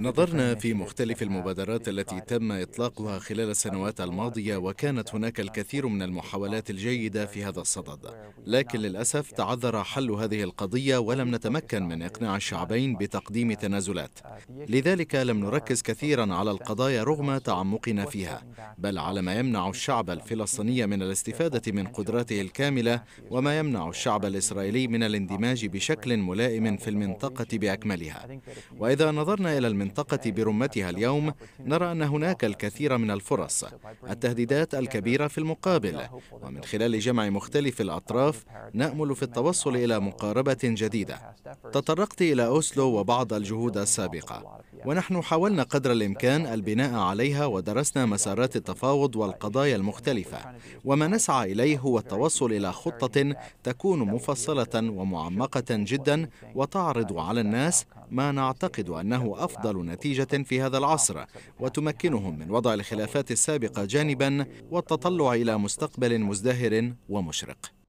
نظرنا في مختلف المبادرات التي تم إطلاقها خلال السنوات الماضية وكانت هناك الكثير من المحاولات الجيدة في هذا الصدد لكن للأسف تعذر حل هذه القضية ولم نتمكن من إقناع الشعبين بتقديم تنازلات لذلك لم نركز كثيرا على القضايا رغم تعمقنا فيها بل على ما يمنع الشعب الفلسطيني من الاستفادة من قدراته الكاملة وما يمنع الشعب الإسرائيلي من الاندماج بشكل ملائم في المنطقة بأكملها وإذا نظرنا إلى المنطقة برمتها اليوم نرى أن هناك الكثير من الفرص التهديدات الكبيرة في المقابل ومن خلال جمع مختلف الأطراف نأمل في التوصل إلى مقاربة جديدة تطرقت إلى أوسلو وبعض الجهود السابقة يعني. ونحن حاولنا قدر الإمكان البناء عليها ودرسنا مسارات التفاوض والقضايا المختلفة وما نسعى إليه هو التوصل إلى خطة تكون مفصلة ومعمقة جدا وتعرض على الناس ما نعتقد أنه أفضل نتيجة في هذا العصر وتمكنهم من وضع الخلافات السابقة جانبا والتطلع إلى مستقبل مزدهر ومشرق